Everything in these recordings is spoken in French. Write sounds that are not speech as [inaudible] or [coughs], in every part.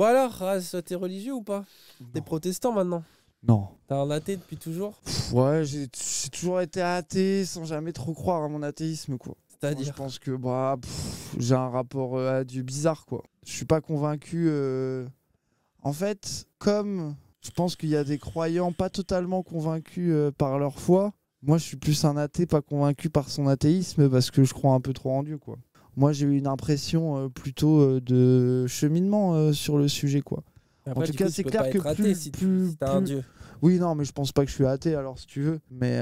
Bon bah alors, soit t'es religieux ou pas T'es protestant maintenant Non. T'es un athée depuis toujours Ouais, j'ai toujours été athée sans jamais trop croire à mon athéisme, quoi. C'est-à-dire Je pense que bah, j'ai un rapport euh, à Dieu bizarre, quoi. Je suis pas convaincu. Euh, en fait, comme je pense qu'il y a des croyants pas totalement convaincus euh, par leur foi, moi je suis plus un athée pas convaincu par son athéisme parce que je crois un peu trop en Dieu, quoi moi j'ai eu une impression euh, plutôt euh, de cheminement euh, sur le sujet quoi. en tout cas, c'est clair que plus, Un dieu. Oui, non, mais je pense pas que je suis athée, alors si tu veux. Mais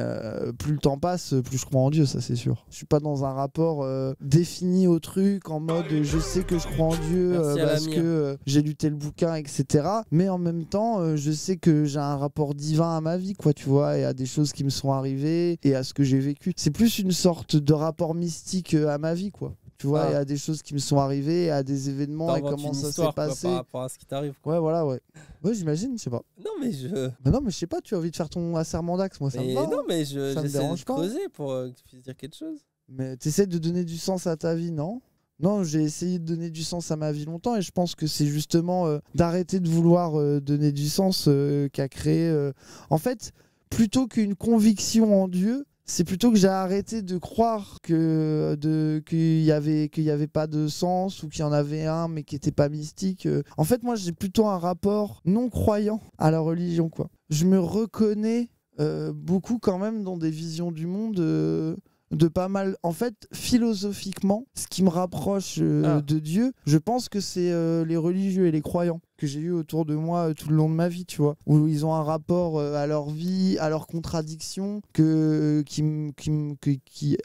plus le temps passe, plus je crois en Dieu, ça c'est sûr. Je suis pas dans un rapport défini au truc, en mode je sais que je crois en Dieu parce que j'ai lu tel bouquin, etc. Mais en même temps, je sais que j'ai un rapport divin à ma vie, quoi, tu vois, et à des choses qui me sont arrivées et à ce que j'ai vécu. C'est plus une sorte de rapport mystique à ma vie, quoi. Tu vois, il y a des choses qui me sont arrivées, à des événements et comment ça s'est passé. par rapport à ce qui t'arrive. Ouais, voilà, ouais. Ouais, j'imagine, je sais pas. Non, mais je. non, mais je sais pas, tu as envie de faire ton asserment d'axe, moi ça me va. Non, mais je. Ça me dérange de pas. pour euh, que tu puisses dire quelque chose. Mais t'essaies de donner du sens à ta vie, non non, j'ai essayé de donner du sens à ma vie longtemps et je pense que c'est justement euh, d'arrêter de vouloir euh, donner du sens qu'a créé. En fait, plutôt qu'une conviction en Dieu, c'est plutôt que j'ai arrêté de croire que de qu'il y avait qu'il y avait pas de sens ou qu'il y en avait un mais qui était pas mystique. Euh. En fait, moi, j'ai plutôt un rapport non croyant à la religion, quoi. Je me reconnais euh, beaucoup quand même dans des visions du monde. Euh, de pas mal. En fait, philosophiquement, ce qui me rapproche ah. de Dieu, je pense que c'est les religieux et les croyants que j'ai eu autour de moi euh, tout le long de ma vie, tu vois, où ils ont un rapport euh, à leur vie, à leurs contradictions, que,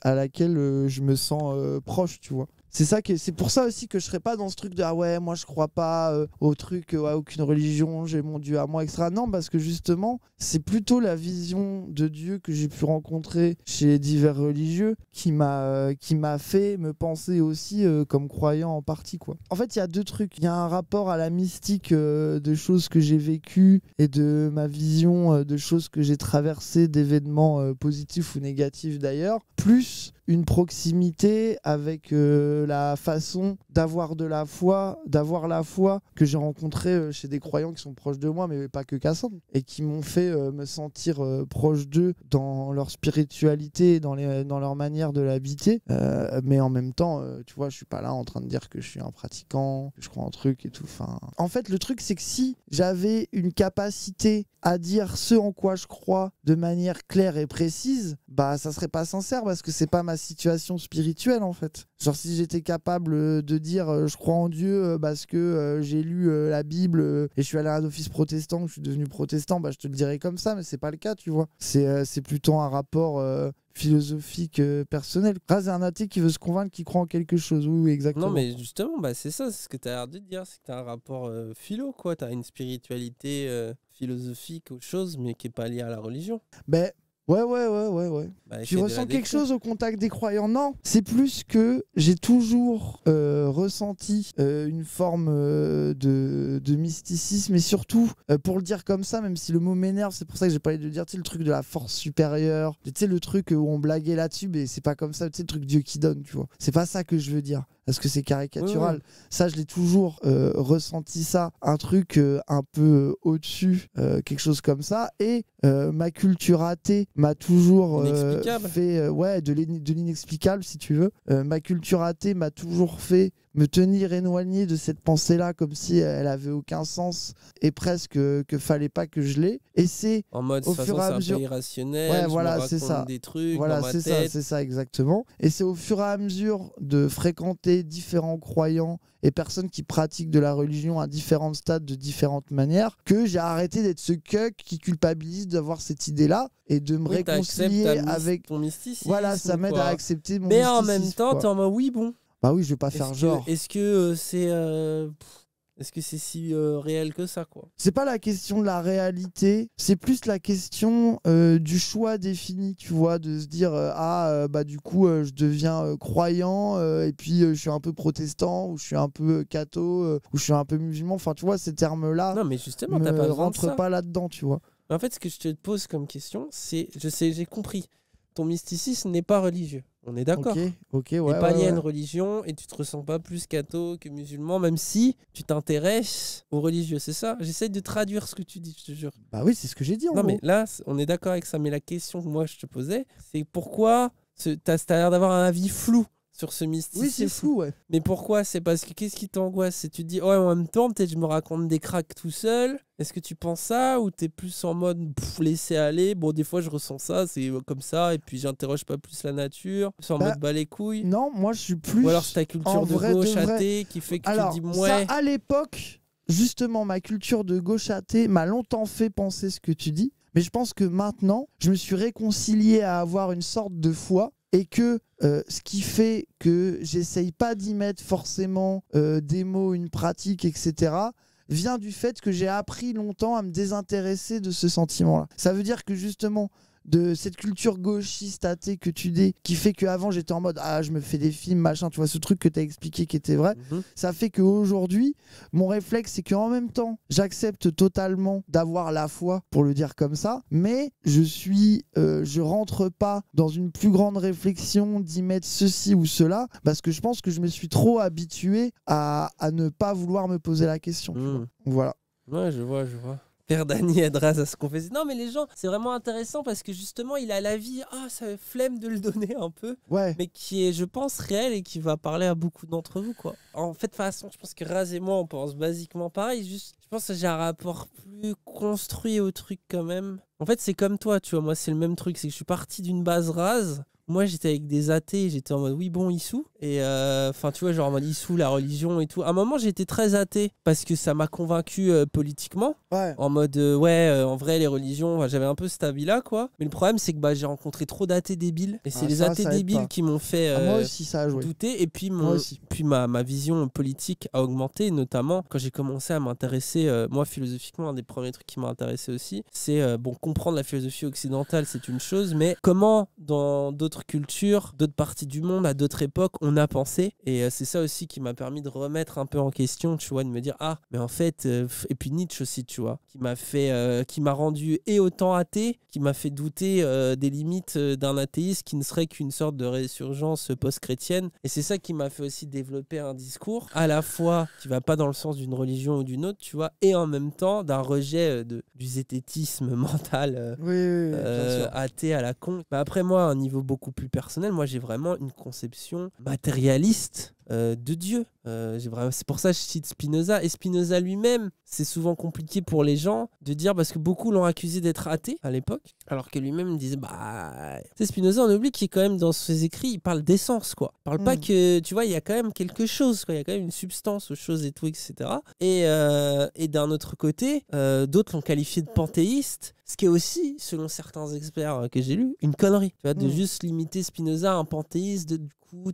à laquelle euh, je me sens proche, tu vois. C'est ça que c'est pour ça aussi que je serais pas dans ce truc de ah ouais moi je crois pas euh, au truc à euh, aucune religion j'ai mon Dieu à moi etc non parce que justement c'est plutôt la vision de Dieu que j'ai pu rencontrer chez divers religieux qui m'a euh, qui m'a fait me penser aussi comme croyant en partie quoi en fait il y a deux trucs il y a un rapport à la mystique de choses que j'ai vécues et de ma vision de choses que j'ai traversées d'événements positifs ou négatifs d'ailleurs plus une proximité avec euh, la façon d'avoir de la foi, d'avoir la foi que j'ai rencontrée euh, chez des croyants qui sont proches de moi, mais pas que Cassandre, et qui m'ont fait euh, me sentir proche d'eux dans leur spiritualité, dans, leur manière de l'habiter. mais en même temps, tu vois, je suis pas là en train de dire que je suis un pratiquant, que je crois en truc et tout. en fait, le truc, c'est que si j'avais une capacité à dire ce en quoi je crois de manière claire et précise, bah ça serait pas sincère parce que c'est pas ma situation spirituelle en fait. Genre si j'étais capable euh, de dire euh, je crois en Dieu euh, parce que j'ai lu la Bible et je suis allé à un office protestant, que je suis devenu protestant, bah je te le dirais comme ça, mais c'est pas le cas, tu vois. C'est plutôt un rapport philosophique personnel. pas c'est un athée qui veut se convaincre qu'il croit en quelque chose. Oui, exactement. Non, mais justement, bah, c'est ça, c'est ce que tu as l'air de dire. C'est que tu as un rapport philo, quoi. Tu as une spiritualité philosophique autre chose, mais qui est pas liée à la religion. Ben, Ouais, ouais, ouais, ouais, ouais. Bah, tu ressens quelque chose au contact des croyants Non, c'est plus que j'ai toujours euh, ressenti euh, une forme euh, de, de, mysticisme et surtout, pour le dire comme ça, même si le mot m'énerve, c'est pour ça que j'ai pas parlé de dire, tu sais, le truc de la force supérieure, tu sais, le truc où on blaguait là-dessus, mais c'est pas comme ça, tu sais, le truc Dieu qui donne, tu vois. C'est pas ça que je veux dire parce que c'est caricatural. Ça, je l'ai toujours euh, ressenti ça, un truc euh, un peu euh, au-dessus, quelque chose comme ça. Et ma culture athée m'a toujours fait ouais de l'inexplicable si tu veux. ma culture athée m'a toujours fait me tenir éloigné de cette pensée-là comme si elle avait aucun sens et presque que fallait pas que je l'ai. Et c'est en mode au fur et à mesure irrationnel, voilà, c'est ça. Des trucs voilà, c'est ça, c'est ça exactement. Et c'est au fur et à mesure de fréquenter différents croyants et personnes qui pratiquent de la religion à différents stades de différentes manières que j'ai arrêté d'être ce que qui culpabilise d'avoir cette idée-là et de me réconcilier avec ton mysticisme. Voilà, ça m'aide à accepter mon Mais en même temps, tu en mode oui, bon. Bah oui, je vais pas faire genre. Est-ce que euh, c'est euh, est-ce que c'est si euh, réel que ça quoi C'est pas la question de la réalité, c'est plus la question du choix défini, tu vois, de se dire ah bah du coup je deviens croyant et puis je suis un peu protestant ou je suis un peu catho ou je suis un peu musulman. Enfin tu vois ces termes là. Non mais justement pas rentre pas là dedans, tu vois. en fait ce que je te pose comme question c'est je sais j'ai compris ton mysticisme n'est pas religieux. On est d'accord. Ok, ok, ouais. pas lié une religion et tu te ressens pas plus catho que musulman, même si tu t'intéresses aux religieux. C'est ça J'essaie de traduire ce que tu dis, je te jure. Bah oui, c'est ce que j'ai dit. En non, mais là, on est d'accord avec ça. Mais la question que moi je te posais, c'est pourquoi tu as, as l'air d'avoir un avis flou sur ce mystique, Oui, c'est fou, Mais pourquoi C'est parce que qu'est-ce qui t'angoisse C'est tu dis, ouais, en même temps, peut-être je me raconte des cracks tout seul. Est-ce que tu penses ça ou t'es plus en mode laisser aller Bon, des fois, je ressens ça, c'est euh, comme ça, et puis j'interroge pas plus la nature. C'est en bah, mode bas les couilles. Non, moi, je suis plus. Ou alors c'est ta culture de gauche qui fait que tu dis, ouais. Ça, à l'époque, justement, ma culture de gauche thé m'a longtemps fait penser ce que tu dis. Mais je pense que maintenant, je me suis réconcilié à avoir une sorte de foi et que euh, ce qui fait que j'essaye pas d'y mettre forcément euh, des mots, une pratique, etc., vient du fait que j'ai appris longtemps à me désintéresser de ce sentiment-là. Ça veut dire que justement, de cette culture gauchiste athée que tu dis, qui fait qu'avant j'étais en mode ah je me fais des films machin, tu vois ce truc que tu as expliqué qui était vrai, mhm. ça fait que qu'aujourd'hui mon réflexe c'est en même temps j'accepte totalement d'avoir la foi pour le dire comme ça, mais je suis, euh, je rentre pas dans une plus grande réflexion d'y mettre ceci ou cela parce que je pense que je me suis trop habitué à, à ne pas vouloir me poser la question. Mhm. Voilà. Ouais, je vois, je vois aide Adras à ce qu'on fait. Non, mais les gens, c'est vraiment intéressant parce que justement, il a la vie, ah, ça flemme de le donner un peu. Ouais. Mais qui est, je pense, réel et qui va parler à beaucoup d'entre vous, quoi. En fait, de façon, je pense que Raz et moi, on pense basiquement pareil. Juste, je pense que j'ai un rapport plus construit au truc quand même. En fait, c'est comme toi, tu vois. Moi, c'est le même truc. C'est que je suis parti d'une base rase moi, j'étais avec des athées, j'étais en mode oui, bon, Issou. Et euh, enfin, tu vois, genre en mode Issou, la religion et tout. À un moment, j'étais très athée parce que ça m'a convaincu euh, politiquement. En mode euh, ouais, en vrai, les religions, j'avais un peu cet avis-là, quoi. Mais le problème, c'est que bah, j'ai rencontré trop d'athées débiles. Et c'est ah, les athées débiles qui m'ont fait ah, douter. Et puis, mon, puis ma, ma, vision politique a augmenté, notamment quand j'ai commencé à m'intéresser, moi, philosophiquement, un des premiers trucs qui m'a intéressé aussi, c'est bon, comprendre la philosophie occidentale, c'est une chose, mais comment dans d'autres culture, d'autres parties du monde, à d'autres époques, on a pensé. Et euh, c'est ça aussi qui m'a permis de remettre un peu en question, tu vois, de me dire, ah, mais en fait, euh, et puis Nietzsche aussi, tu vois, qui m'a fait, euh, qui m'a rendu et autant athée, qui m'a fait douter des limites d'un athéisme qui ne serait qu'une sorte de résurgence post-chrétienne. Et c'est ça qui m'a fait aussi développer un discours à la fois qui va pas dans le sens d'une religion ou d'une autre, tu vois, et en même temps d'un rejet de, du zététisme [laughs] mental oui, athée à la con. Mais bah, après moi, un niveau beaucoup plus personnel. Moi, j'ai vraiment une conception matérialiste euh, de Dieu. Euh, c'est pour ça que je cite Spinoza. Et Spinoza lui-même, c'est souvent compliqué pour les gens de dire parce que beaucoup l'ont accusé d'être athée à l'époque, alors que lui-même disait bah. Spinoza, on oublie qu'il est quand même dans ses écrits, il parle d'essence quoi. Il parle pas hmm. que tu vois, il y a quand même quelque chose quoi, il y a quand même une substance aux choses et tout, etc. Euh, et, d'un autre côté, d'autres l'ont qualifié de panthéiste. Ce qui est aussi, selon certains experts que j'ai lus, une connerie. Tu vois, de hmm. juste limiter Spinoza à un panthéiste, de,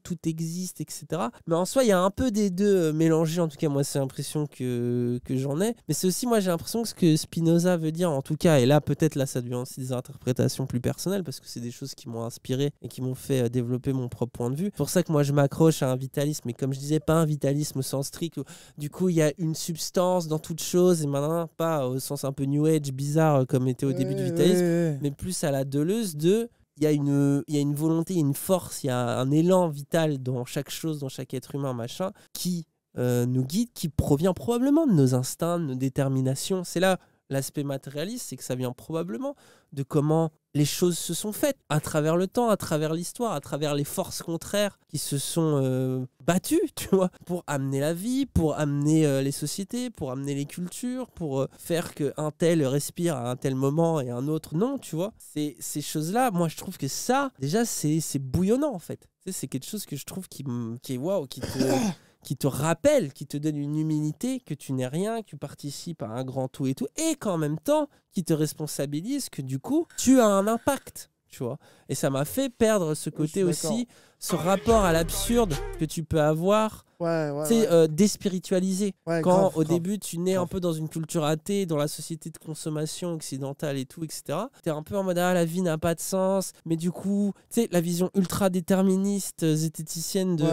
tout existe, etc. Mais en soi, il y a un peu des deux euh, mélangés, en tout cas, moi, c'est l'impression que, que j'en ai. Mais c'est aussi, moi, j'ai l'impression que ce que Spinoza veut dire, en tout cas, et là, peut-être, là, ça devient aussi des interprétations plus personnelles, parce que c'est des choses qui m'ont inspiré et qui m'ont fait euh, développer mon propre point de vue. C'est pour ça que moi, je m'accroche à un vitalisme, mais comme je disais, pas un vitalisme au sens strict, du coup, il y a une substance dans toute chose, et maintenant, pas au sens un peu new age, bizarre, euh, comme était au début du vitalisme, mais plus à la Deleuze de il y, a une, y a une volonté, une force, il y a un élan vital dans chaque chose, dans chaque être humain, machin, qui euh, nous guide, qui provient probablement de nos instincts, de nos déterminations. C'est là l'aspect matérialiste, c'est que ça vient probablement de comment les choses se sont faites à travers le temps, à travers l'histoire, à travers les forces contraires qui se sont euh, battues, [laughs] tu vois, pour amener la vie, pour amener euh, les sociétés, pour amener les cultures, pour euh, faire qu'un tel respire à un tel moment et un autre non, tu vois. Ces, ces choses-là, moi je trouve que ça, déjà, c'est bouillonnant en fait. C'est quelque chose que je trouve qui, qui est waouh, qui te. [coughs] qui te rappelle, qui te donne une humilité, que tu n'es rien, que tu participes à un grand tout et tout, et qu'en même temps, qui te responsabilise, que du coup, tu as un impact, tu vois. Et ça m'a fait perdre ce côté aussi, ce rapport à l'absurde que tu peux avoir Ouais, c'est euh, déspiritualisé. quand au début tu nais un peu dans une culture athée, dans la société de consommation occidentale et tout, etc. es un peu en mode ah, la vie n'a pas de sens, mais du coup, tu sais la vision ultra déterministe euh, zététicienne de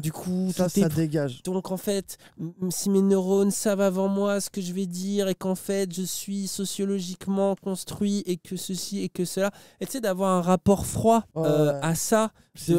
du coup ça, ça dégage. Donc en fait, si mes neurones savent avant moi ce que je vais dire et qu'en fait je suis sociologiquement construit et que ceci et que cela, et tu sais d'avoir un rapport froid euh, à ça.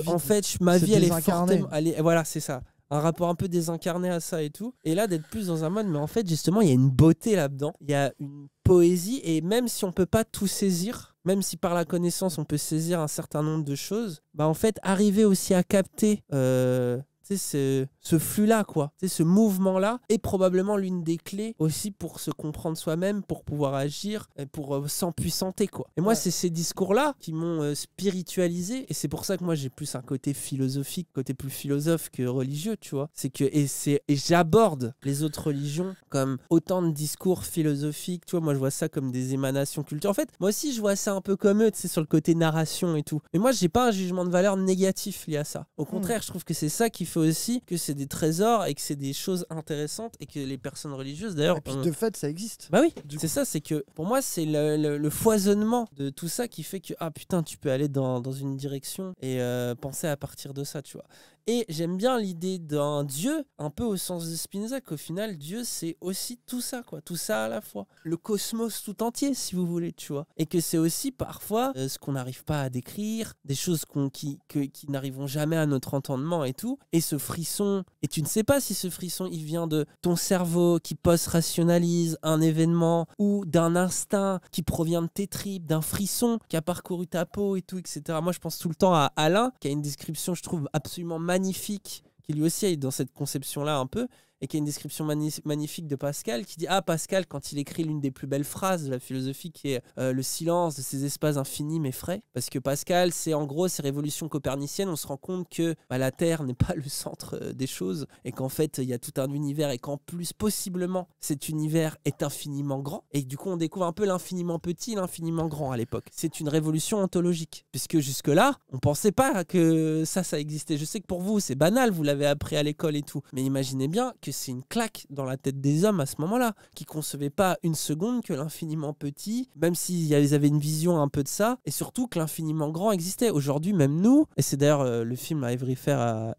en fait, ma vie, elle est, fortement, voilà, c'est ça un rapport un peu désincarné à ça et tout. Et là, d'être plus dans un mode, mais en fait, justement, il y a une beauté là-dedans. Il y a une poésie. Et même si on peut pas tout saisir, même si par la connaissance on peut saisir un certain nombre de choses, bah en fait, arriver aussi à capter euh, ce, ce flux-là, quoi. ce mouvement-là est probablement l'une des clés aussi pour se comprendre soi-même, pour pouvoir agir, et pour euh, s'empuissanter, quoi. Et moi, c'est ces discours-là qui m'ont euh, spiritualisé. Et c'est pour ça que moi, j'ai plus un côté philosophique, côté plus philosophe que religieux, tu vois. C'est que, et, et j'aborde les autres religions comme autant de discours philosophiques, tu vois. Moi, je vois ça comme des émanations culturelles. En fait, moi aussi, je vois ça un peu comme eux, tu sais, sur le côté narration et tout. Mais moi, j'ai pas un jugement de valeur négatif lié à ça. Au hmm. contraire, je trouve que c'est ça qui aussi que c'est des trésors et que c'est des choses intéressantes et que les personnes religieuses d'ailleurs. puis de fait, ça existe. Bah oui, c'est ça, c'est que pour moi, c'est le, foisonnement de tout ça qui fait que ah putain, tu peux aller dans, dans une direction et euh, penser à partir de ça, tu vois. Et j'aime bien l'idée d'un Dieu, un peu au sens de Spinoza, qu'au final, Dieu, c'est aussi tout ça, quoi, tout ça à la fois. Le cosmos tout entier, si vous voulez, tu vois. Et que c'est aussi parfois euh, ce qu'on n'arrive pas à décrire, des choses qui, que, n'arriveront jamais à notre entendement et tout. Et ce frisson, et tu ne sais pas si ce frisson, il vient de ton cerveau qui post-rationalise un événement ou d'un instinct qui provient de tes tripes, d'un frisson qui a parcouru ta peau et tout, etc. Moi, je pense tout le temps à Alain, qui a une description, je trouve, absolument magnifique qui lui aussi est dans cette conception-là un peu, et qui a une description magnifique de Pascal qui dit Ah, Pascal, quand il écrit l'une des plus belles phrases de la philosophie qui est euh, Le silence de ces espaces infinis mais frais. Parce que Pascal, c'est en gros ces révolutions coperniciennes, on se rend compte que bah, la Terre n'est pas [laughs] le centre euh, des choses et qu'en fait, il y a tout un univers et qu'en plus, possiblement, cet univers est infiniment grand. Et du coup, on découvre un peu l'infiniment petit, l'infiniment grand à l'époque. C'est une révolution ontologique, puisque jusque-là, on pensait pas que ça, ça existait. Je sais que pour vous, c'est banal, vous l'avez appris à l'école et tout. Mais imaginez bien que c'est une claque dans la tête des hommes à ce moment-là, qui concevaient pas une seconde que l'infiniment petit, même s'ils avaient une vision un peu de ça, et surtout que l'infiniment grand existait. Aujourd'hui, même nous, et c'est d'ailleurs euh, le film à Every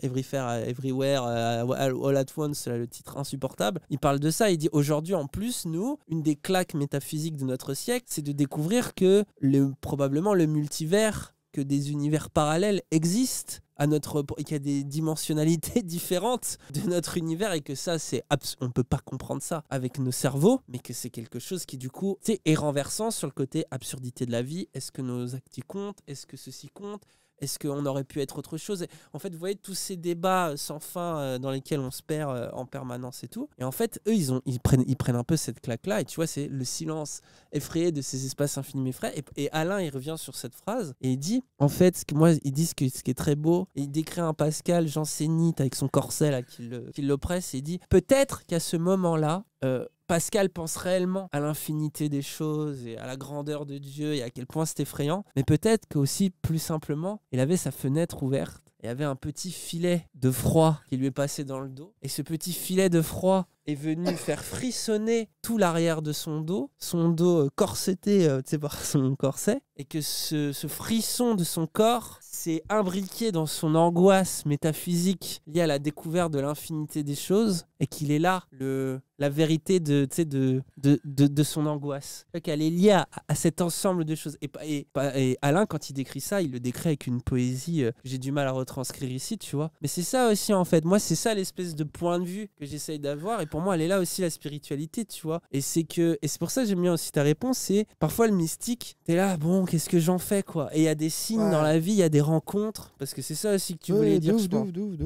Everywhere, All at Once, le titre insupportable, il parle de ça. Il dit aujourd'hui, en plus, nous, une des claques métaphysiques de notre siècle, c'est de découvrir que probablement le multivers que des univers parallèles existent à notre et qu'il y a des dimensionnalités [laughs] différentes de notre univers et que ça c'est on peut pas comprendre ça avec nos cerveaux mais que c'est quelque chose qui du coup est renversant sur le côté absurdité de la vie est-ce que nos actes comptent est-ce que ceci compte est-ce qu'on aurait pu être autre chose En fait, vous voyez tous ces débats euh, sans fin euh, dans lesquels on se perd euh, en permanence et tout. Et en fait, eux, ils, ont, prennent, un peu cette claque-là. Et tu vois, c'est le silence effrayé de ces espaces infinis mais frais. Et, Alain, il revient sur cette phrase et il dit En fait, ce moi, ils disent ce qui est très beau, il décrit un Pascal Jansénite avec son corset là, qui l'oppresse et il dit Peut-être qu'à ce moment-là, Pascal pense réellement à l'infinité des choses et à la grandeur de Dieu et à quel point c'est effrayant, mais peut-être qu'aussi plus simplement, il avait sa fenêtre ouverte. Il avait un petit filet de froid qui lui est passé dans le dos. Et ce petit filet de froid est venu faire frissonner tout l'arrière de son dos, son dos euh, corseté euh, sais, par [laughs] son corset, et que ce, ce frisson de son corps s'est imbriqué dans son angoisse métaphysique liée à la découverte de l'infinité des choses, et qu'il est là, le, la vérité de, de, de, de, de son angoisse. Qu'elle est liée à, cet ensemble de choses. Et, et, et, Alain, quand il décrit ça, il le décrit avec une poésie euh, j'ai du mal à retranscrire ici, tu vois. Mais c'est ça aussi, en fait. Moi, c'est ça l'espèce de point de vue que j'essaye d'avoir. Et pour moi, elle est là aussi la spiritualité, tu vois. Et c'est que et c'est pour ça que j'aime bien aussi ta réponse, c'est parfois le mystique, t'es là, bon, qu'est-ce que j'en fais, quoi. Et il y a des signes dans la vie, il y a des rencontres, parce que c'est ça aussi que tu voulais dire,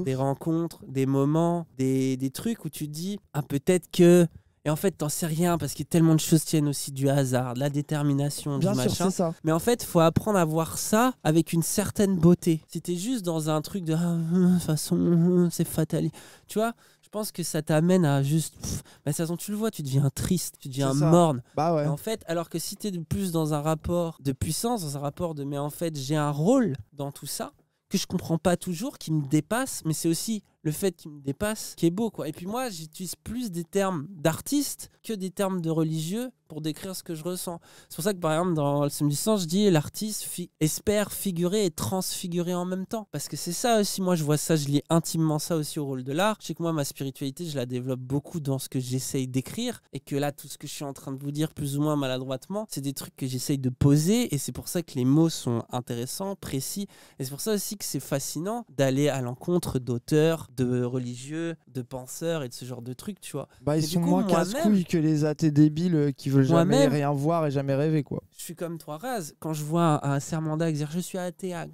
Des rencontres, des moments, des, trucs où tu dis, ah peut-être que... Et en fait, t'en sais rien parce qu'il y a tellement de choses tiennent aussi du hasard, de la détermination, du machin. Mais en fait, faut apprendre à voir ça avec une certaine beauté. Si t'es juste dans un truc de ah, façon, c'est fatal. Tu vois, je pense que ça t'amène à juste. mais bah, façon tu le vois, tu deviens triste, tu deviens morne. Bah en fait, alors que si t'es plus dans un rapport de puissance, dans un rapport de mais en fait, j'ai un rôle dans tout ça que je comprends pas toujours, qui me dépasse, mais c'est aussi le fait qu'il me dépasse, qui est beau, quoi. Et puis moi, j'utilise plus des termes d'artiste que des termes de religieux pour décrire ce que je ressens. C'est pour ça que, par exemple, dans le du sens, je dis l'artiste espère figurer et transfigurer en même temps. Parce que c'est ça aussi, moi, je vois ça, je lis intimement ça aussi au rôle de l'art. Je sais que moi, ma spiritualité, je la développe beaucoup dans ce que j'essaye d'écrire. Et que là, tout ce que je suis en train de vous dire, plus ou moins maladroitement, c'est des trucs que j'essaye de poser. Et c'est pour ça que les mots sont intéressants, précis. Et c'est pour ça aussi que c'est fascinant d'aller à l'encontre d'auteurs, de religieux, de penseurs et de ce genre de trucs, tu vois. Bah, ils sont moins casse-couilles que les athées débiles euh, qui veulent jamais rien voir et jamais rêver, quoi. Je suis comme toi, Raz. Quand je vois un sermanda dire je suis athée, ah,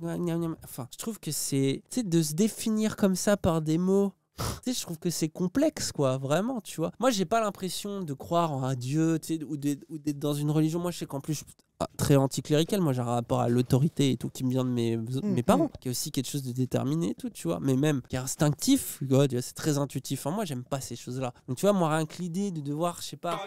enfin, je trouve que c'est. de se définir comme ça par des mots tu sais, je trouve que c'est complexe, quoi, vraiment, tu vois. Moi, j'ai pas l'impression de croire en un dieu, tu sais, ou d'être dans une religion. Moi, je sais qu'en plus, je très anticlérical. Moi, j'ai un rapport à l'autorité et tout qui me vient de mes, mm, mes parents, mm. qui est aussi quelque chose de déterminé tout, tu vois. Mais même qui est instinctif, c'est très intuitif. en Moi, j'aime pas ces choses-là. Donc, tu vois, moi, rien que l'idée de devoir, je sais pas,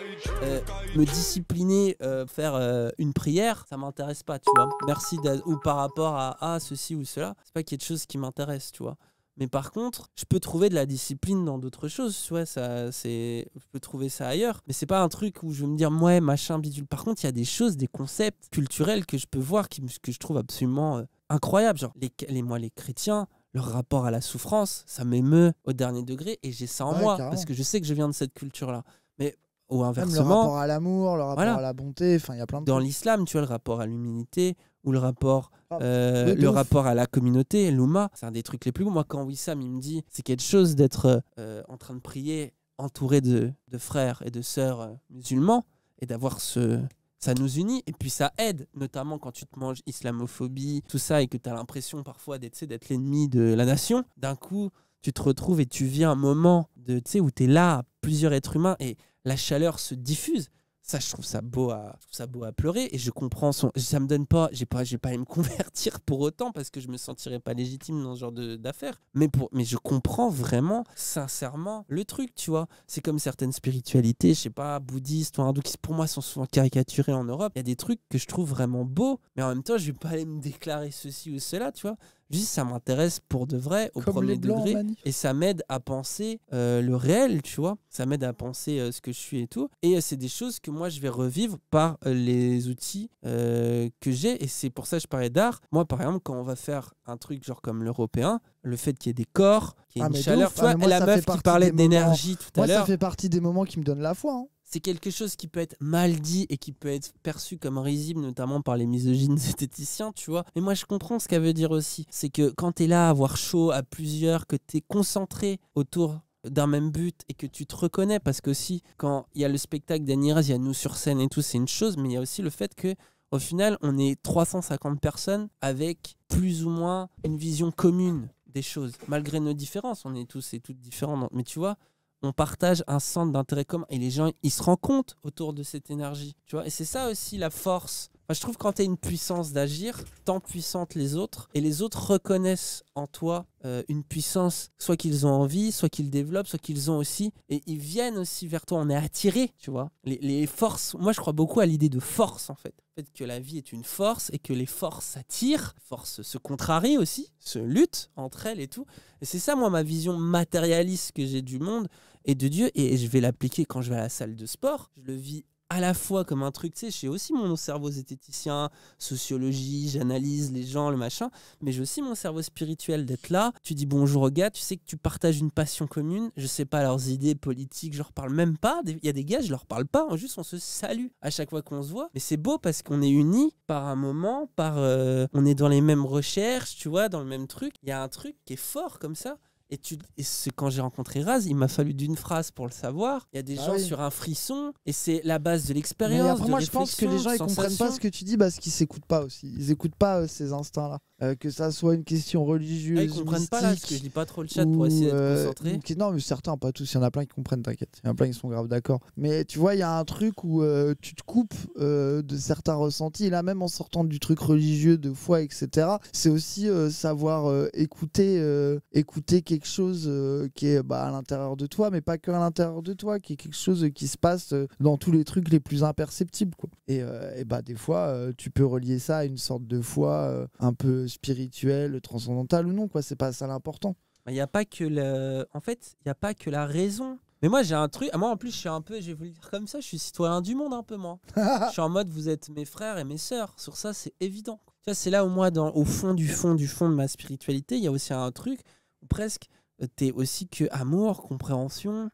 euh, me discipliner, euh, faire euh, une prière, ça m'intéresse pas, tu vois. Merci, ou par rapport à, à ceci ou cela, c'est pas quelque chose qui m'intéresse, tu vois. Mais par contre, je peux trouver de la discipline dans d'autres choses, ça, c'est, je peux trouver ça ailleurs. Mais c'est pas un truc où je vais me dire, ouais, machin, bidule. Par contre, il y a des choses, des concepts culturels que je peux voir, qui, que je trouve absolument incroyable euh, incroyables. Genre, les, moi, les chrétiens, leur rapport à la souffrance, ça m'émeut au dernier degré et j'ai ça en moi, parce que je sais que je viens de cette culture-là. Mais au inversement. le rapport à l'amour, le rapport à la bonté, enfin, il y a plein de Dans l'islam, tu as le rapport à l'humilité, ou le rapport, ah, euh, le rapport à la communauté, l'UMA. C'est un des trucs les plus beaux. Moi, quand Wissam il me dit, c'est quelque chose d'être euh, en train de prier entouré de, frères et de sœurs euh, musulmans et d'avoir ce. Ça nous unit et puis ça aide, notamment quand tu te manges islamophobie, tout ça, et que tu as l'impression parfois d'être, d'être l'ennemi de la nation. D'un coup, tu te retrouves et tu vis un moment de, où tu es là, plusieurs êtres humains, et la chaleur se diffuse. Ça, je trouve ça beau à, ça beau à pleurer et je comprends son. Ça me donne pas, j'ai pas, j'ai pas à me [laughs] convertir pour autant parce que je me sentirais pas légitime dans ce genre d'affaires. Mais pour, mais je comprends vraiment, sincèrement, le truc, tu vois. C'est comme certaines spiritualités, je sais pas, bouddhistes ou hindous qui pour moi sont souvent caricaturées en Europe. Il y a des trucs que je trouve vraiment beaux, mais en même temps, je vais pas aller me déclarer ceci ou cela, tu vois ça m'intéresse pour de vrai, au premier degré. Et ça m'aide à penser euh, le réel, tu vois. Ça m'aide à penser euh, ce que je suis et tout. Et euh, c'est des choses que moi, je vais revivre par les outils que j'ai. Et c'est pour ça que je parlais d'art. Moi, par exemple, quand on va faire un truc genre comme l'européen, le fait qu'il y ait des corps, qu'il y ait ah, une chaleur, tu et ah, la meuf qui parlait d'énergie tout à l'heure. Moi, ça fait partie des moments qui me donnent la foi. Hein c'est quelque chose qui peut être mal dit et qui peut être perçu comme risible, notamment par les misogynes esthéticiens, [laughs] tu vois. Mais moi, je comprends ce qu'elle veut dire aussi. C'est que quand t'es là à avoir chaud à plusieurs, que t'es concentré autour d'un même but et que tu te reconnais, parce que aussi, quand il y a le spectacle d'Aniraz, il y a nous sur scène et tout, c'est une chose, mais il y a aussi le fait que au final, on est 350 personnes avec plus ou moins une vision commune des choses. Malgré nos différences, on est tous et toutes différents. Mais tu vois, on partage un centre d'intérêt commun et les gens, ils se rendent compte autour de cette énergie, tu vois. Et c'est ça aussi la force je trouve quand tu as une puissance d'agir, tant puissante les autres, et les autres reconnaissent en toi euh, une puissance, soit qu'ils ont envie, soit qu'ils développent, soit qu'ils ont aussi, et ils viennent aussi vers toi, on est attiré, tu vois. Les, forces, moi je crois beaucoup à l'idée de force en fait. Le fait, que la vie est une force et que les forces s'attirent, forces se contrarient aussi, se luttent entre elles et tout. Et c'est ça, moi, ma vision matérialiste que j'ai du monde et de Dieu, et je vais l'appliquer quand je vais à la salle de sport. Je le vis à la fois comme un truc, tu sais, j'ai aussi mon cerveau zététicien, sociologie, j'analyse les gens, le machin, mais j'ai aussi mon cerveau spirituel d'être là. Tu dis bonjour aux gars, tu sais que tu partages une passion commune, je sais pas leurs idées politiques, je leur parle même pas. Il y a des gars, je leur parle pas, En hein, juste on se salue à chaque fois qu'on se voit. Mais c'est beau parce qu'on est unis par un moment, par. Euh, on est dans les mêmes recherches, tu vois, dans le même truc. Il y a un truc qui est fort comme ça. Et, tu, et quand j'ai rencontré Raz, il m'a fallu d'une phrase pour le savoir. Il y a des ah gens sur un frisson, et c'est la base de l'expérience. Moi, je pense que les gens ne comprennent pas ce que tu dis parce qu'ils s'écoutent pas aussi. Ils n'écoutent pas euh, ces instants là euh, que ça soit une question religieuse. Ah, ils comprennent pas là, parce que je lis pas trop le chat pour essayer d'être euh, concentré. non, mais certains, pas tous, il y en a plein qui comprennent, t'inquiète. Il y en a plein qui sont grave d'accord. Mais tu vois, il y a un truc où euh, tu te coupes de certains ressentis. Et là, même en sortant du truc religieux de foi, etc., c'est aussi savoir écouter, écouter quelque chose qui est bah, à l'intérieur de toi, mais pas que à l'intérieur de toi, qui est quelque chose qui se passe dans tous les trucs les plus imperceptibles. Quoi. Et, et bah, des fois, tu peux relier ça à une sorte de foi un peu spirituel, transcendantal ou non, quoi. C'est pas ça l'important. Il n'y a pas que le... En fait, il y a pas que la raison. Mais moi, j'ai un truc. Moi, en plus, je suis un peu, je vais vous le dire comme ça, je suis citoyen du monde un peu, moi. [laughs] je suis en mode, vous êtes mes frères et mes sœurs. Sur ça, c'est évident. Tu c'est là où moins dans, au fond du fond du fond de ma spiritualité, il y a aussi un truc où presque, euh, t'es aussi que amour, compréhension,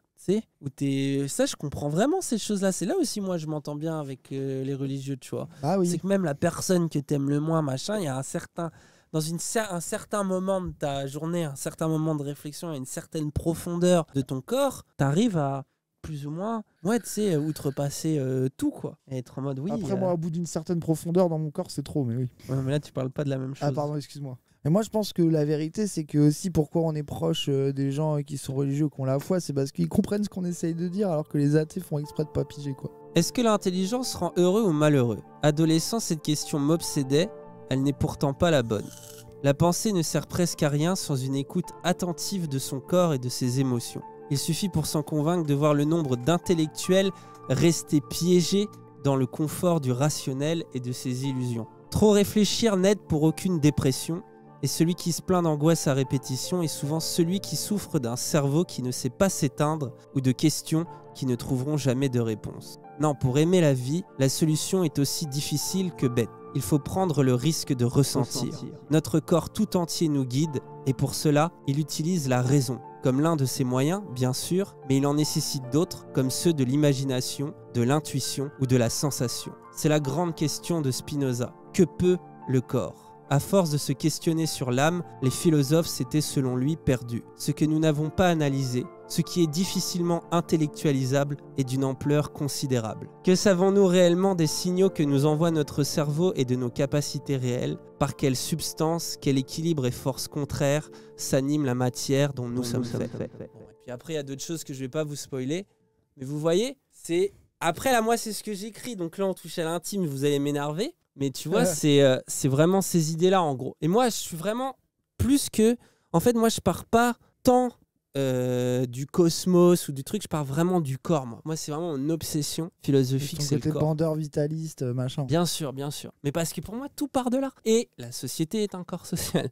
t'es. Ça, je comprends vraiment ces choses-là. C'est là aussi, moi, je m'entends bien avec euh, les religieux, tu vois. Ah c'est que même la personne que t'aimes le moins, machin, il y a un certain. Dans une, un certain moment de ta journée, un certain moment de réflexion, une certaine profondeur de ton corps, t'arrives à plus ou moins, ouais, tu sais, euh, outrepasser euh, tout, quoi. Et être en mode, oui. Après, moi, au bout d'une certaine profondeur dans mon corps, c'est trop, mais oui. mais là, tu parles pas de la même ah, chose. Ah, pardon, excuse-moi. Et moi, je pense que la vérité, c'est que aussi pourquoi on est proche euh, des gens qui sont religieux, qui ont la foi, c'est parce qu'ils comprennent ce qu'on essaye de dire, alors que les athées font exprès de pas piger, quoi. Est-ce que l'intelligence rend heureux ou malheureux Adolescent, cette question m'obsédait, elle n'est pourtant pas la bonne. La pensée ne sert presque à rien sans une écoute attentive de son corps et de ses émotions. Il suffit pour s'en convaincre de voir le nombre d'intellectuels rester piégés dans le confort du rationnel et de ses illusions. Trop réfléchir n'aide pour aucune dépression, et celui qui se plaint d'angoisse à répétition est souvent celui qui souffre d'un cerveau qui ne sait pas s'éteindre ou de questions qui ne trouveront jamais de réponse. Non, pour aimer la vie, la solution est aussi difficile que bête. Il faut prendre le risque de ressentir. Notre corps tout entier nous guide, et pour cela, il utilise la raison, comme l'un de ses moyens, bien sûr, mais il en nécessite d'autres, comme ceux de l'imagination, de l'intuition ou de la sensation. C'est la grande question de Spinoza. Que peut le corps à force de se questionner sur l'âme, les philosophes s'étaient selon lui perdus. Ce que nous n'avons pas analysé, ce qui est difficilement intellectualisable et d'une ampleur considérable. Que savons-nous réellement des signaux que nous envoie notre cerveau et de nos capacités réelles Par quelle substance, quel équilibre et force contraire s'anime la matière dont nous, sommes, faits Puis après, il y a d'autres choses que je ne vais pas vous spoiler, mais vous voyez, c'est après là, moi, c'est ce que j'écris, donc là, on touche à l'intime, vous allez m'énerver. Mais tu vois, [laughs] c'est euh, c'est vraiment ces idées-là, en gros. Et moi, je suis vraiment plus que. En fait, moi, je pars pas tant euh, du cosmos ou du truc, je pars vraiment du corps. Moi, moi c'est vraiment une obsession philosophique. C'est le corps. bandeur vitaliste, euh, machin. Bien sûr, bien sûr. Mais parce que pour moi, tout part de là. Et la société est un corps [laughs] social.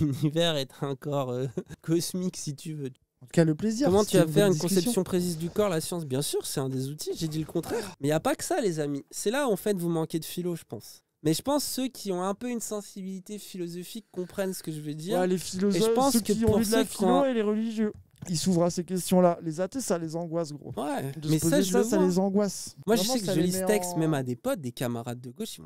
L'univers est un corps [laughs] cosmique, si tu veux. En le plaisir. Comment tu as fait une conception précise du corps, la science Bien sûr, c'est un des outils, j'ai dit le contraire. Mais il n'y a pas que ça, les amis. C'est là, en fait, vous manquez de philo, je pense. Mais je pense ceux qui ont un peu une sensibilité philosophique comprennent ce que je veux dire. les philosophes, ceux qui ont vu de la philo et les religieux. Ils s'ouvrent à ces questions-là. Les athées, ça les angoisse, gros. Ouais, mais ça, ça, les angoisse. Moi, je sais que je lis ce texte même à des potes, des camarades de gauche,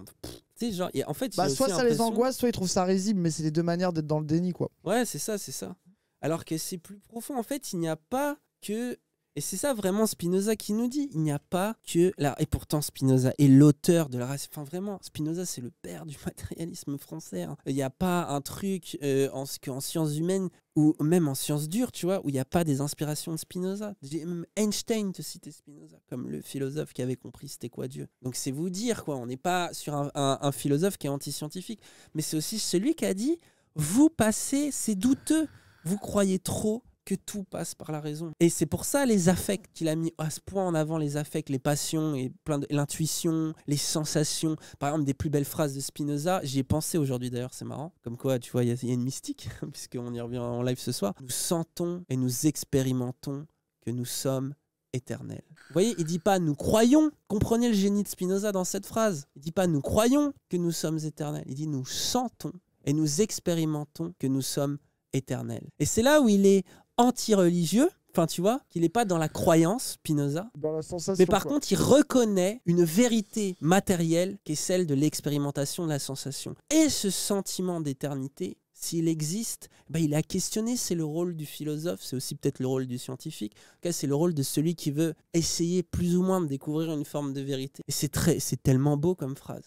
ils en fait, bah, soit ça les angoisse, soit ils trouvent ça risible, mais c'est les deux manières d'être dans le déni, quoi. Ouais, c'est ça, c'est ça. Alors que c'est plus profond. En fait, il n'y a pas que et c'est ça vraiment Spinoza qui nous dit, il n'y a pas que la... Et pourtant Spinoza est l'auteur de la race. Enfin vraiment, Spinoza c'est le père du [laughs] matérialisme français. Hein. Il n'y a pas un truc euh, en, sciences humaines ou même en sciences dures, tu vois, où il n'y a pas des inspirations de Spinoza. J'ai même Einstein te citait Spinoza comme le philosophe qui avait compris c'était quoi Dieu. Donc c'est vous dire quoi, on n'est pas sur un, un philosophe qui est anti-scientifique. Mais c'est aussi celui qui a dit, vous passez, c'est douteux. Vous croyez trop que tout passe par la raison. Et c'est pour ça les affects qu'il a mis à ce point en avant les affects, les passions et plein de l'intuition, les sensations. Par exemple, des plus belles phrases de Spinoza, j'y ai pensé aujourd'hui d'ailleurs, c'est marrant. Comme quoi, tu vois, il y, a une mystique [laughs] puisqu'on y revient en live ce soir. Nous sentons et nous expérimentons que nous sommes éternels. Vous voyez, il dit pas nous croyons, comprenez le génie de Spinoza dans cette phrase. Il dit pas nous croyons que nous sommes éternels, il dit nous sentons et nous expérimentons que nous sommes éternels Éternel. Et c'est là où il est anti-religieux, Enfin, tu vois, qu'il n'est pas dans la croyance, Pinoza. Mais par contre, il reconnaît une vérité matérielle qui est celle de l'expérimentation de la sensation. Et ce sentiment d'éternité, s'il existe, ben, il a questionné. C'est le rôle du philosophe, c'est aussi peut-être le rôle du scientifique. En cas, c'est le rôle de celui qui veut essayer plus ou moins de découvrir une forme de vérité. Et c'est très, c'est tellement beau comme phrase.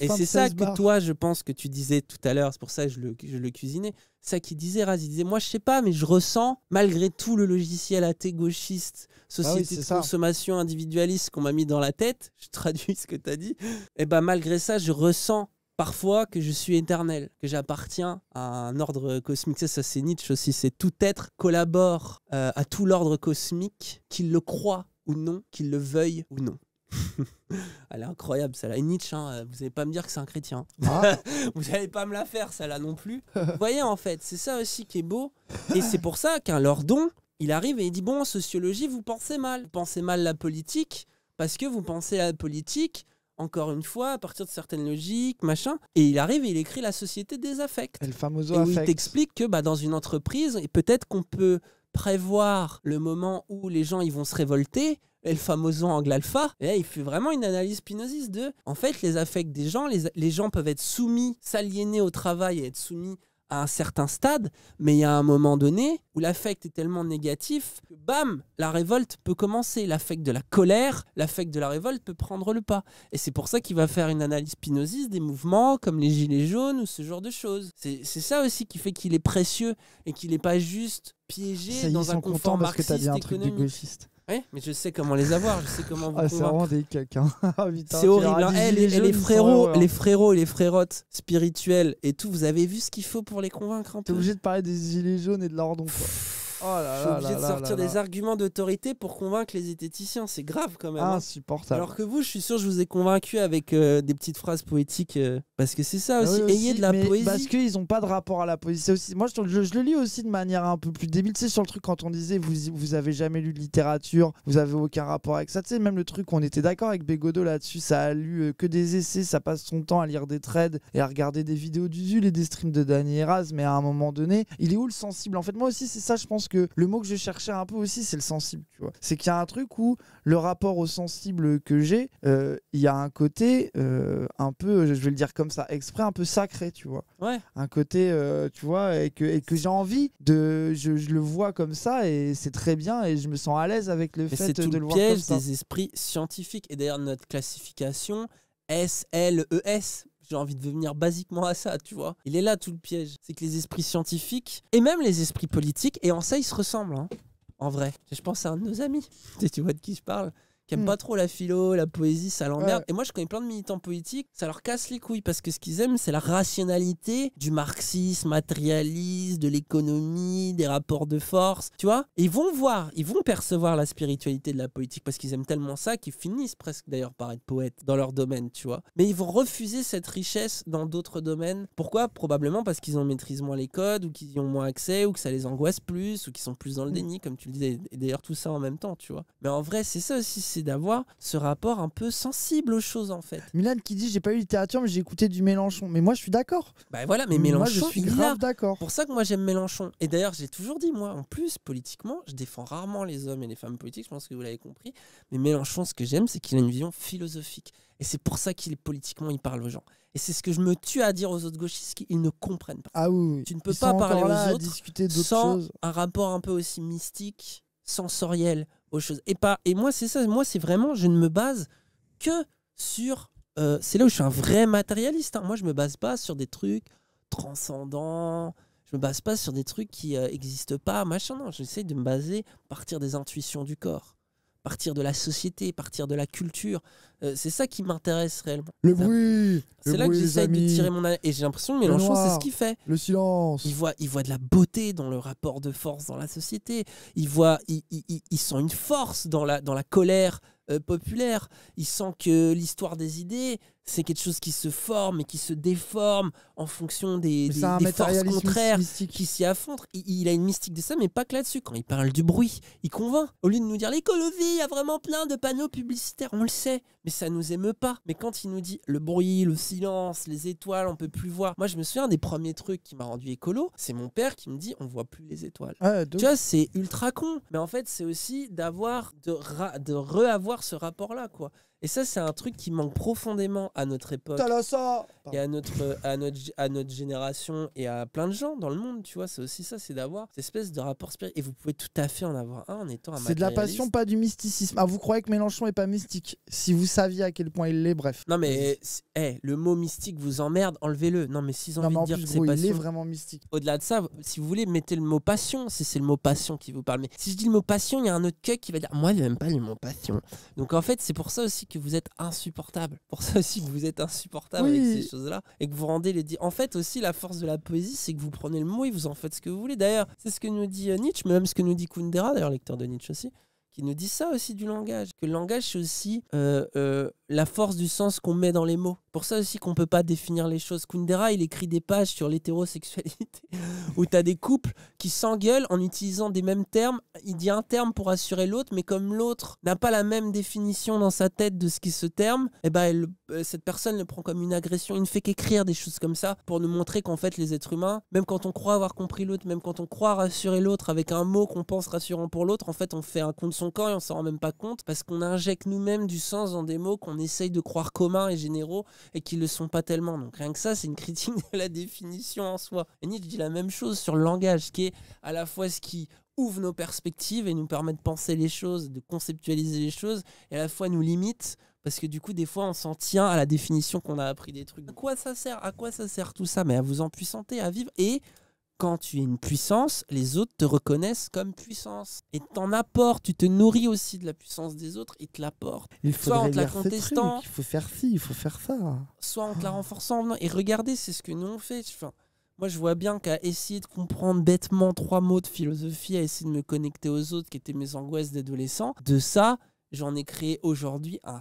et c'est ça que toi, je pense que tu disais tout à l'heure. C'est pour ça que je le, je le cuisinais. Ça qui disait Raz, il disait moi je sais pas, mais je ressens malgré tout le logiciel athée gauchiste, ah société de consommation individualiste qu'on m'a mis dans la tête. Je traduis [laughs] ce que tu as dit. Et eh ben malgré ça, je ressens parfois que je suis éternel, que j'appartiens à un ordre cosmique. Ça, ça c'est Nietzsche aussi, c'est tout être collabore euh, à tout l'ordre cosmique, qu'il le croit ou non, qu'il le veuille ou non. [laughs] Elle est incroyable, celle-là. Et Nietzsche, hein, vous n'allez pas me dire que c'est un chrétien. Ah. [laughs] vous n'allez pas me la faire, celle-là non plus. voyez, en fait, c'est ça aussi qui est beau. Et c'est pour ça qu'un Lordon, il arrive et il dit Bon, en sociologie, vous pensez mal. pensez mal la politique parce que vous pensez à la politique encore une fois, à partir de certaines logiques, machin. Et il arrive et il écrit la société des affects. Et Il t'explique que bah, dans une entreprise, et peut-être qu'on peut prévoir le moment où les gens ils vont se révolter, le Famoso Angle Alpha. Et il fait vraiment une analyse spinoziste de, en fait, les affects des gens, les, les gens peuvent être soumis, s'aliéner au travail et être soumis à un certain stade, mais il y a un moment donné où l'affect est tellement négatif que bam, la révolte peut commencer. L'affect de la colère, l'affect de la révolte peut prendre le pas. Et c'est pour ça qu'il va faire une analyse spinoziste des mouvements comme les gilets jaunes ou ce genre de choses. C'est ça aussi qui fait qu'il est précieux et qu'il n'est pas juste piégé dans un confort marxiste parce que as dit un truc oui, mais je sais comment les avoir, je sais comment vous ah, C'est vraiment des c'est horrible. les, hein. les, frérots, les et les frérottes spirituelles et tout, vous avez vu ce qu'il faut pour les convaincre un peu T'es obligé de parler des gilets jaunes et de l'ordon, quoi. Oh je suis obligé de sortir des arguments d'autorité pour convaincre les zététiciens. C'est grave quand même. Hein. Insupportable. Alors que vous, je suis sûr, je vous ai convaincu avec euh, des petites phrases poétiques. Euh, parce que c'est ça ah aussi. Ayez de la poésie. Parce qu'ils n'ont pas de rapport à la poésie. Aussi... Moi, je, le lis aussi de manière un peu plus débile. C'est sur le truc quand on disait vous, vous avez jamais lu de littérature, vous avez aucun rapport avec ça. Tu sais, même le truc, on était d'accord avec Bégodeau là-dessus. Ça a lu euh, que des essais, ça passe son temps à lire des trades et à regarder des vidéos d'Usul et des streams de Daniel Eras. Mais à un moment donné, il est où le sensible En fait, moi aussi, c'est ça, je pense le mot que je cherchais un peu aussi, c'est le sensible, tu vois. C'est qu'il y a un truc où le rapport au sensible que j'ai, euh, il y a un côté euh, un peu, je vais le dire comme ça, exprès, un peu sacré, tu vois. Un côté, euh, tu vois, et que, j'ai envie de. Je, le vois comme ça et c'est très bien et je me sens à l'aise avec le fait de le, voir C'est des esprits scientifiques. Et d'ailleurs, notre classification. S-L-E-S j'ai envie de venir basiquement à ça, tu vois. Il est là tout le piège. C'est que les esprits scientifiques et même les esprits politiques, et en ça, ils se ressemblent, hein. en vrai. Je pense à un de nos amis. [laughs] Tu vois de qui je parle Mm. pas trop la philo, la poésie, ça l'emmerde. Et moi, je connais plein de militants politiques, ça leur casse les couilles parce que ce qu'ils aiment, c'est la rationalité du marxisme matérialiste, de l'économie, des rapports de force, tu vois. Et ils vont voir, ils vont percevoir la spiritualité de la politique parce qu'ils aiment tellement ça qu'ils finissent presque d'ailleurs par être poètes dans leur domaine, tu vois. Mais ils vont refuser cette richesse dans d'autres domaines. Pourquoi Probablement parce qu'ils en maîtrisent moins les codes ou qu'ils y ont moins accès ou que ça les angoisse plus ou qu'ils sont plus dans le mm. déni, comme tu le disais. Et d'ailleurs, tout ça en même temps, tu vois. Mais en vrai, c'est ça aussi, c'est d'avoir ce rapport un peu sensible aux choses en fait. Milan qui dit j'ai pas eu littérature mais j'ai écouté du Mélenchon. Mais moi je suis d'accord. Bah voilà, mais, Mélenchon, je suis grave d'accord. Pour ça que moi j'aime Mélenchon. Et d'ailleurs j'ai toujours dit moi en plus politiquement je défends rarement les hommes et les femmes politiques. Je pense que vous l'avez compris. Mais Mélenchon ce que j'aime c'est qu'il a une vision philosophique. Et c'est pour ça qu'il politiquement il parle aux gens. Et c'est ce que je me tue à dire aux autres gauchistes qu'ils ne comprennent pas. Ah oui, tu ne peux pas parler aux autres, sans un rapport un peu aussi mystique, sensoriel, et, pas, et moi, c'est ça. Moi, c'est vraiment, je ne me base que sur. Euh, c'est là où je suis un vrai matérialiste. Hein. Moi, je me base pas sur des trucs transcendants. Je me base pas sur des trucs qui n'existent euh, pas, machin. Non, j'essaie de me baser à partir des intuitions du corps partir de la société, partir de la culture. Euh, c'est ça qui m'intéresse réellement. Le bruit C'est là que j'essaie de tirer mon... Et j'ai l'impression Mélenchon, c'est ce qu'il fait. Le silence il voit, il voit de la beauté dans le rapport de force dans la société. Il, voit, il, il, il, sent une force dans la, dans la colère euh, populaire. Il sent que l'histoire des idées, c'est quelque chose qui se forme et qui se déforme en fonction des, forces contraires qui s'y affrontent. Il, a une mystique de ça, mais pas que là-dessus. Quand il parle du bruit, il convainc. Au lieu de nous dire l'écologie, il y a vraiment plein de panneaux publicitaires, on le sait, mais ça nous émeut pas. Mais quand il nous dit le bruit, le silence, les étoiles, on peut plus voir. Moi, je me souviens des premiers trucs qui m'a rendu écolo, c'est mon père qui me dit on voit plus les étoiles. Ah, tu vois, c'est ultra con. Mais en fait, c'est aussi d'avoir, de, de re-avoir ce rapport-là, quoi. Et ça, c'est un truc qui manque profondément à notre époque. et à notre, à, notre, à notre génération et à plein de gens dans le monde, tu vois. C'est aussi ça, c'est d'avoir cette espèce de rapport spirituel. Et vous pouvez tout à fait en avoir un en étant un C'est de la passion, pas du mysticisme. Ah, vous croyez que Mélenchon est pas mystique Si vous saviez à quel point il l'est, bref. Non, mais hey, eh, le mot mystique vous emmerde, enlevez-le. Non, mais s'ils ont envie de dire que c'est passion. Il est vraiment mystique. Au-delà de ça, si vous voulez, mettez le mot passion, si c'est le mot passion qui vous parle. Mais si je dis le mot passion, il y a un autre cœur qui va dire Moi, je n'aime pas le mot passion. Donc en fait, c'est pour ça aussi que vous êtes insupportable. Pour ça aussi, vous êtes insupportable avec ces choses-là et que vous rendez les. En fait, aussi, la force de la poésie, c'est que vous prenez le mot et vous en faites ce que vous voulez. D'ailleurs, c'est ce que nous dit euh, Nietzsche, même ce que nous dit Kundera, d'ailleurs, lecteur de Nietzsche aussi qui nous dit ça aussi du langage, que le langage c'est aussi euh, euh, la force du sens qu'on met dans les mots. Pour ça aussi qu'on peut pas définir les choses. Kundera, il écrit des pages sur l'hétérosexualité [laughs] où tu as des couples qui s'engueulent en utilisant des mêmes termes. Il dit un terme pour rassurer l'autre, mais comme l'autre n'a pas la même définition dans sa tête de ce qui se terme, et eh ben euh, cette personne le prend comme une agression. Il ne fait qu'écrire des choses comme ça pour nous montrer qu'en fait les êtres humains, même quand on croit avoir compris l'autre, même quand on croit rassurer l'autre avec un mot qu'on pense rassurant pour l'autre, en fait on fait un compte corps et on s'en rend même pas compte parce qu'on injecte nous-mêmes du sens dans des mots qu'on essaye de croire communs et généraux et qui le sont pas tellement. Donc rien que ça, c'est une critique de la définition en soi. Et Nietzsche dit la même chose sur le langage, qui est à la fois ce qui ouvre nos perspectives et nous permet de penser les choses, de conceptualiser les choses, et à la fois nous limite parce que du coup des fois on s'en tient à la définition qu'on a appris des trucs. À quoi ça sert À quoi ça sert tout ça Mais à vous en puissanter, à vivre et quand tu es une puissance, les autres te reconnaissent comme puissance et t'en apportes. Tu te nourris aussi de la puissance des autres, ils te l'apportent. Soit en te la contestant. il faut faire ci, il faut faire ça. Soit en te la ah. renforçant. Et regardez, c'est ce que nous on fait. moi, je vois bien qu'à essayer de comprendre bêtement trois mots de philosophie, à essayer de me connecter aux autres, qui étaient mes angoisses d'adolescent, de ça, j'en ai créé aujourd'hui un.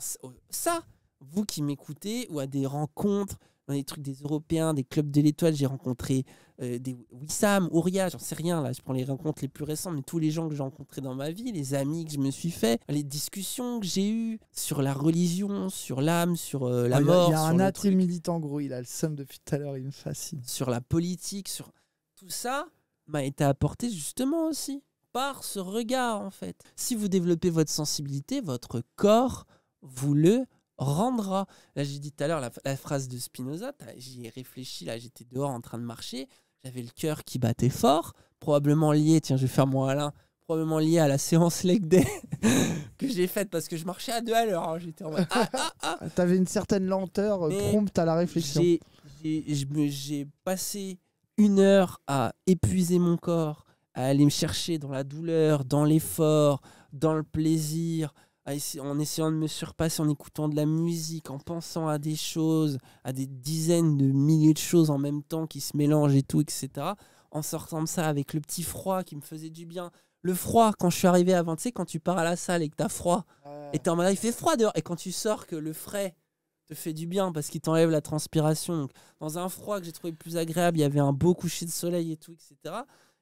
Ça, vous qui m'écoutez, ou à des rencontres, des trucs des Européens, des clubs de l'étoile, j'ai rencontré euh, des Wissam, Ouria, j'en sais rien, là, je prends les rencontres les plus récentes, mais tous les gens que j'ai rencontrés dans ma vie, les amis que je me suis fait, les discussions que j'ai eues sur la religion, sur l'âme, sur euh, la mort. Oh, il y a, un athée militant, gros, il a le seum depuis tout à l'heure, il me fascine. Sur la politique, sur tout ça m'a été apporté justement aussi par ce regard en fait. Si vous développez votre sensibilité, votre corps vous le rendra. Là, j'ai dit tout à l'heure la, phrase de Spinoza, j'y ai réfléchi, là, j'étais dehors en train de marcher, j'avais le cœur qui battait fort, probablement lié, tiens, je vais faire moi Alain, probablement lié à la séance leg day [laughs] que j'ai faite parce que je marchais à deux à l'heure. Hein, j'étais en mode, ah, ah, ah. [laughs] T'avais une certaine lenteur euh, prompte à la réflexion. J'ai passé une heure à épuiser mon corps, à aller me chercher dans la douleur, dans l'effort, dans le plaisir, en essayant de me surpasser, en écoutant de la musique, en pensant à des choses, à des dizaines de milliers de choses en même temps qui se mélangent et tout, etc. En sortant de ça avec le petit froid qui me faisait du bien. Le froid, quand je suis arrivé avant, tu sais, quand tu pars à la salle et que t'as froid, et t'es en mode, ah, il fait froid dehors. Et quand tu sors, que le frais te fait du bien parce qu'il t'enlève la transpiration. dans un froid que j'ai trouvé plus agréable, il y avait un beau coucher de soleil et tout, etc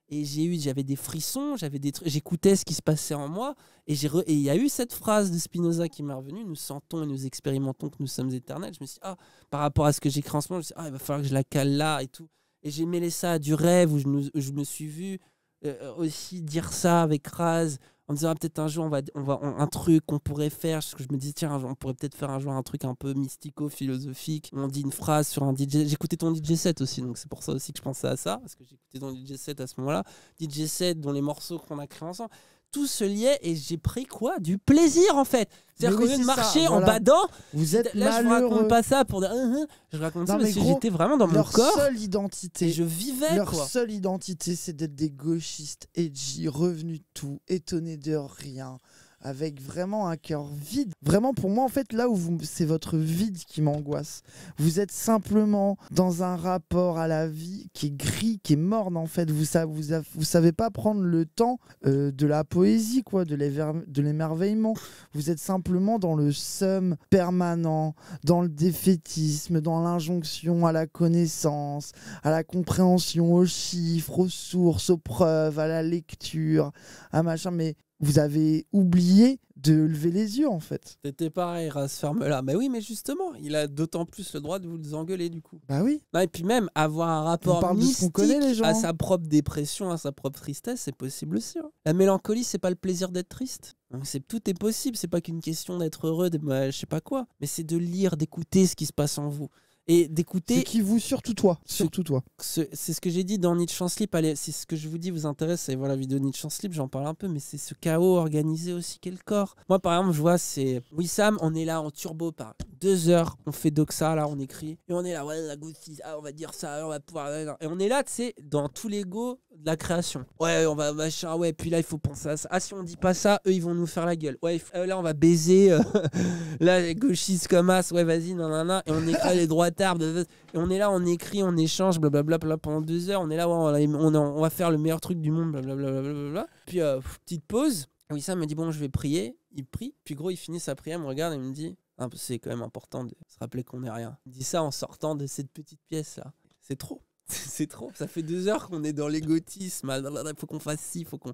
et j'ai eu j'avais des frissons j'avais des j'écoutais ce qui se passait en moi et j'ai il y a eu cette phrase de Spinoza qui m'est revenue nous sentons et nous expérimentons que nous sommes éternels je me suis dit, ah par rapport à ce que j'écris en ce moment je suis ah il va falloir que je la cale là et tout et j'ai mêlé ça à du rêve où je, me, suis vu euh, aussi dire ça avec Raz on me ah, peut-être un jour on va on va un truc qu'on pourrait faire parce que je me dis tiens on pourrait peut-être faire un jour un truc un peu mystico philosophique on dit une phrase sur un DJ j'écoutais ton DJ 7 aussi donc c'est pour ça aussi que je pensais à ça parce que j'écoutais ton DJ set à ce moment-là DJ set dont les morceaux qu'on a créés ensemble tout se liait et j'ai pris quoi Du plaisir en fait. C'est-à-dire qu'au lieu de marcher en badant, vous êtes là malheureux. je vous raconte pas ça pour dire, hein, hein. je raconte ça parce que j'étais vraiment dans mon corps. Leur seule identité, je vivais leur seule identité, c'est d'être des gauchistes edgy, revenus de tout, étonnés de rien, avec vraiment un cœur vide. Vraiment, pour moi, en fait, là où c'est votre vide qui m'angoisse. Vous êtes simplement dans un rapport à la vie qui est gris, qui est morne, en fait. Vous, savez, vous, savez pas prendre le temps euh, de la poésie, quoi, de, de l'émerveillement. Vous êtes simplement dans le seum permanent, dans le défaitisme, dans l'injonction à la connaissance, à la compréhension, aux chiffres, aux sources, aux preuves, à la lecture, à machin. Mais vous avez oublié de lever les yeux en fait. C'était pareil, Ras là Mais oui, mais justement, il a d'autant plus le droit de vous engueuler du coup. Bah oui. Bah, et puis même avoir un rapport mystique à hein. sa propre dépression, à sa propre tristesse, c'est possible aussi. Hein. La mélancolie, c'est pas le plaisir d'être triste. Hein, c'est tout est possible. C'est pas qu'une question d'être heureux, de, bah, je sais pas quoi. Mais c'est de lire, d'écouter ce qui se passe en vous et d'écouter. qui vous, surtout toi. Surtout toi. C'est ce que j'ai dit dans Nietzsche en Slip. Allez, c'est ce que je vous dis vous intéresse, voilà voir la vidéo Nietzsche en Slip, j'en parle un peu, mais c'est ce chaos organisé aussi qu'est le corps. Moi, par exemple, je vois, c'est Oui, Sam, on est là en turbo par deux heures, on fait doxa, là, on écrit, et on est là, ouais, la gauche, ah, on va dire ça, on va pouvoir. Et on est là, tu sais, dans tout l'ego de la création. Ouais, on va machin, ouais, puis là, il faut penser à ça. Ah, si on dit pas ça, eux, ils vont nous faire la gueule. Ouais, euh, là, on va baiser, euh, [laughs] là, les gauchistes comme as, ouais, vas-y, nanana, et on écrit les droites et on est là, on écrit, on échange, blablabla, pendant deux heures. On est là, on, on va faire le meilleur truc du monde, blablabla. Puis, euh, petite pause. Oui, ça me dit, bon, je vais prier. Il prie. Puis, gros, il finit sa prière, me regarde et me dit, ah, bah, c'est quand même important de se rappeler qu'on n'est rien. Il dit ça en sortant de cette petite pièce-là. C'est trop. [laughs] c'est trop. Ça fait deux heures qu'on est dans l'égotisme. Il ah, faut qu'on fasse ci, faut qu'on.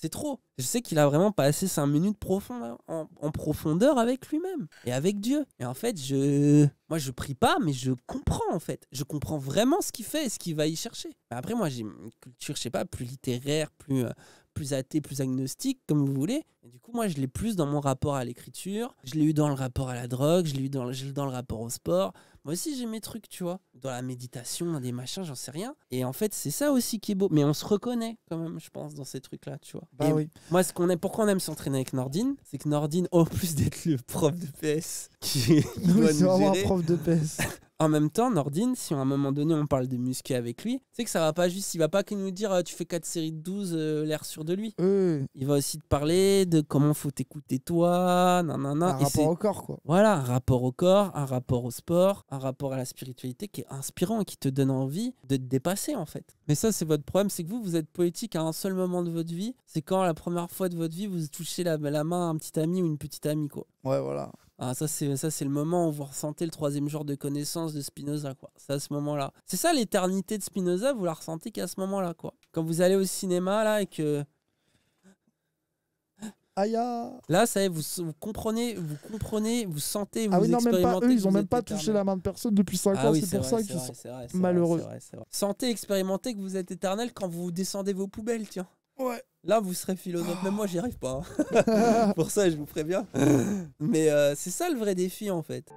C'est trop. Je sais qu'il a vraiment passé cinq minutes en, profondeur avec lui-même et avec Dieu. Et en fait, je, moi, je prie pas, mais je comprends en fait. Je comprends vraiment ce qu'il fait et ce qu'il va y chercher. Après, moi, j'ai une culture, je sais pas, plus littéraire, plus, euh, plus athée, plus agnostique, comme vous voulez. du coup, moi, je l'ai plus dans mon rapport à l'écriture. Je l'ai eu dans le rapport à la drogue, je l'ai eu dans le rapport au sport. Moi aussi, j'ai mes trucs, tu vois, dans la méditation, dans des machins, j'en sais rien. Et en fait, c'est ça aussi qui est beau. Mais on se reconnaît quand même, je pense, dans ces trucs-là, tu vois. Bah, oui. Moi, ce qu'on aime, pourquoi on aime s'entraîner avec Nordine, c'est que Nordine, en plus d'être le prof de PS, qui, nous un prof de PS. [laughs] en même temps, Nordine, si à un moment donné on parle de muscu avec lui, c'est que ça va pas juste, il va pas que nous dire euh, tu fais 4 séries de 12, euh, l'air sûr de lui. Mmh. Il va aussi te parler de comment faut t'écouter toi, nanana. Un rapport au corps, quoi. Voilà, un rapport au corps, un rapport au sport, un rapport à la spiritualité qui est inspirant et qui te donne envie de te dépasser, en fait. Mais ça, c'est votre problème, c'est que vous, vous êtes poétique à un seul moment de votre vie. C'est quand la première fois de votre vie, vous touchez la, la main à un petit ami ou une petite amie, quoi. Ouais, voilà. Ah, ça, c'est, ça, c'est le moment où vous ressentez le troisième genre de connaissance de Spinoza, quoi. C'est à ce moment-là. C'est ça l'éternité de Spinoza, vous la ressentez qu'à ce moment-là, quoi. Quand vous allez au cinéma, là, et que. Aïe Là, ça vous, comprenez, vous comprenez, vous sentez, ah vous ah non, eux, ils n'ont même pas touché la main de personne depuis 5 ah ans, c'est pour ça qu'ils sont malheureux. Sentez, expérimentez que vous êtes éternel quand vous descendez vos poubelles, tiens. Ouais. Là, vous serez philosophe. Même moi, j'y arrive pas. Hein. [laughs] Pour ça, je vous préviens. Mais euh, c'est ça le vrai défi, en fait.